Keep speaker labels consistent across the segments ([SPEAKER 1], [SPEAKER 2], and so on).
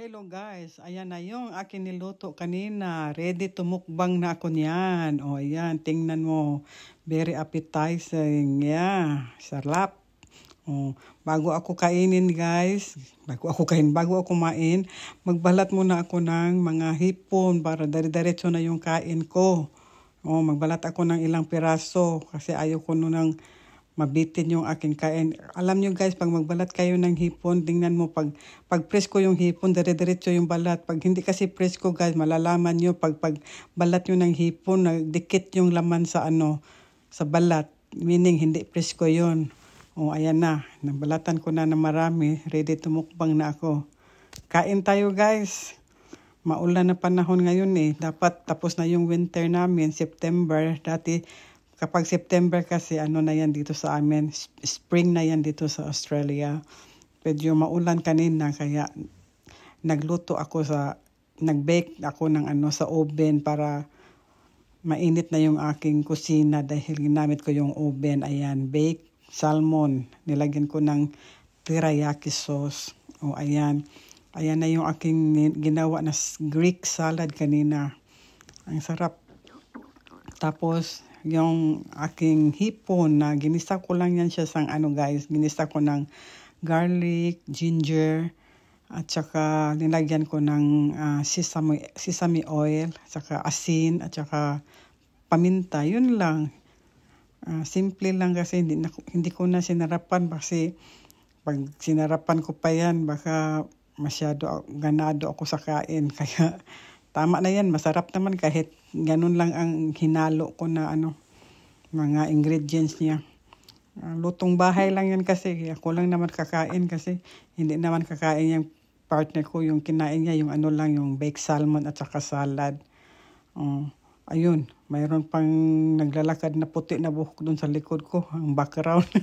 [SPEAKER 1] Hello guys, ayan na yung akin niluto kanina. Ready tumukbang na ako niyan. O ayan, tingnan mo. Very appetizing. Yeah, sarap. O, bago ako kainin guys, bago ako kain, bago ako kumain, magbalat muna ako ng mga hipon para dare-diretso na yung kain ko. O, magbalat ako ng ilang piraso kasi ayoko ko nun ng mabitin yung aking kain. Alam nyo guys, pag magbalat kayo ng hipon, tingnan mo, pag, pag presko yung hipon, dire-diretso yung balat. Pag hindi kasi presko guys, malalaman nyo, pag, pag balat nyo ng hipon, nagdikit yung laman sa ano, sa balat. Meaning, hindi presko yon O, oh, ayan na. Nabalatan ko na na marami. Ready tumukbang na ako. Kain tayo guys. Maulan na panahon ngayon eh. Dapat tapos na yung winter namin, September. Dati, Kapag September kasi, ano na yan dito sa amin, spring na yan dito sa Australia. Medyo maulan kanina, kaya nagluto ako sa, nagbake ako ng ano sa oven para mainit na yung aking kusina dahil ginamit ko yung oven. Ayan, bake salmon. Nilagyan ko ng teriyaki sauce. O ayan. Ayan na yung aking ginawa na Greek salad kanina. Ang sarap. Tapos, yung aking hipon na ginisa ko lang yan siya sang ano guys, ginisa ko ng garlic, ginger, at saka nilagyan ko ng uh, sesame, sesame oil, at saka asin, at saka paminta. Yun lang. Uh, simple lang kasi hindi, na, hindi ko na sinarapan kasi pag sinarapan ko pa yan baka masyado ganado ako sa kain. Kaya Tama na yan, masarap naman kahit ganun lang ang hinalo ko na ano, mga ingredients niya. Ah, lutong bahay lang yan kasi, ako lang naman kakain kasi hindi naman kakain yung partner ko, yung kinain niya, yung ano lang, yung baked salmon at saka salad. Uh, ayun, mayroon pang naglalakad na puti na buhok doon sa likod ko, ang background.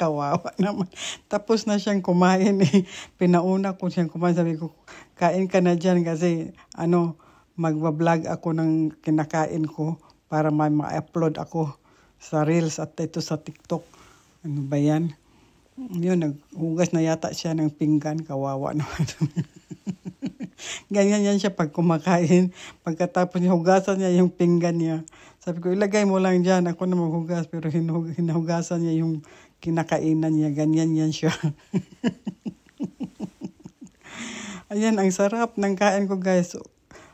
[SPEAKER 1] Kawawa naman. Tapos na siyang kumain eh. Pinauna ko siyang kumain. Sabi ko, kain ka na dyan kasi ano, magbablog ako ng kinakain ko para may ma-upload ako sa Reels at ito sa TikTok. Ano ba yan? Yun, naghugas na yata siya ng pinggan. Kawawa naman. Ganyan yan siya pag kumakain. Pagkatapos niya, hugasan niya yung pinggan niya. Sabi ko, ilagay mo lang dyan. Ako na maghugas. Pero hinugasan niya yung kinakainan niya, ganyan yan siya. Ayan, ang sarap ng kain ko guys.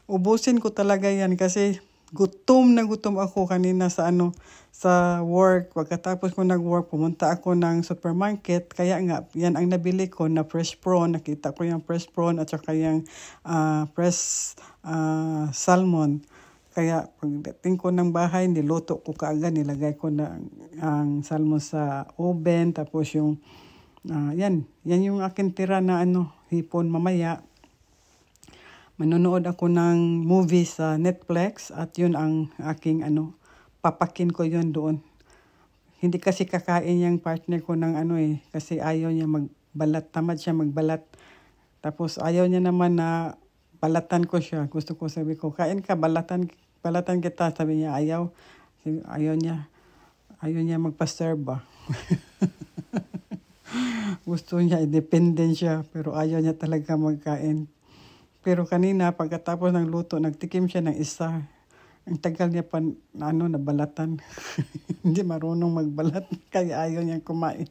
[SPEAKER 1] Ubusin ko talaga yan kasi gutom na gutom ako kanina sa ano sa work. Pagkatapos ko nag-work, pumunta ako ng supermarket. Kaya nga, yan ang nabili ko na fresh prawn. Nakita ko yung fresh prawn at saka yung uh, fresh uh, salmon. Kaya pagdating ko ng bahay, niluto ko kaagad, nilagay ko na ang, ang salmon sa oven, tapos yung, uh, yan, yan yung akin tira na ano, hipon mamaya. Manonood ako ng movie sa Netflix at yun ang aking ano, papakin ko yun doon. Hindi kasi kakain yung partner ko ng ano eh, kasi ayaw niya magbalat, tamad siya magbalat. Tapos ayaw niya naman na balatan ko siya. Gusto ko sabi ko, kain ka, balatan Palatan kita, sabi niya, ayaw. Ayaw niya, ayaw niya magpa-serve Gusto niya, independent siya, pero ayaw niya talaga magkain. Pero kanina, pagkatapos ng luto, nagtikim siya ng isa. Ang tagal niya pa, ano, nabalatan. Hindi marunong magbalat, kaya ayaw niya kumain.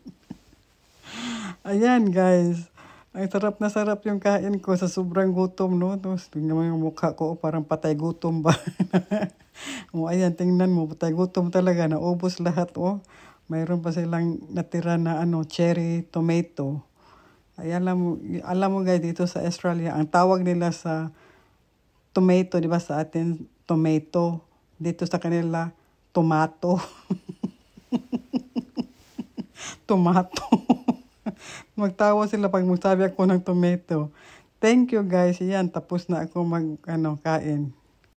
[SPEAKER 1] Ayan, guys. Ay, sarap na sarap yung kain ko sa sobrang gutom, no? Tapos tingnan mo yung mukha ko, oh, parang patay gutom ba? o oh, ayan, tingnan mo, patay gutom talaga, naubos lahat, oh. Mayroon pa silang natira na ano, cherry tomato. Ay, alam mo, alam mo guys, dito sa Australia, ang tawag nila sa tomato, di ba sa atin, tomato. Dito sa kanila, tomato. tomato. Magtawa sila pag magsabi ako ng tomato. Thank you guys. Yan, tapos na ako mag, ano, kain.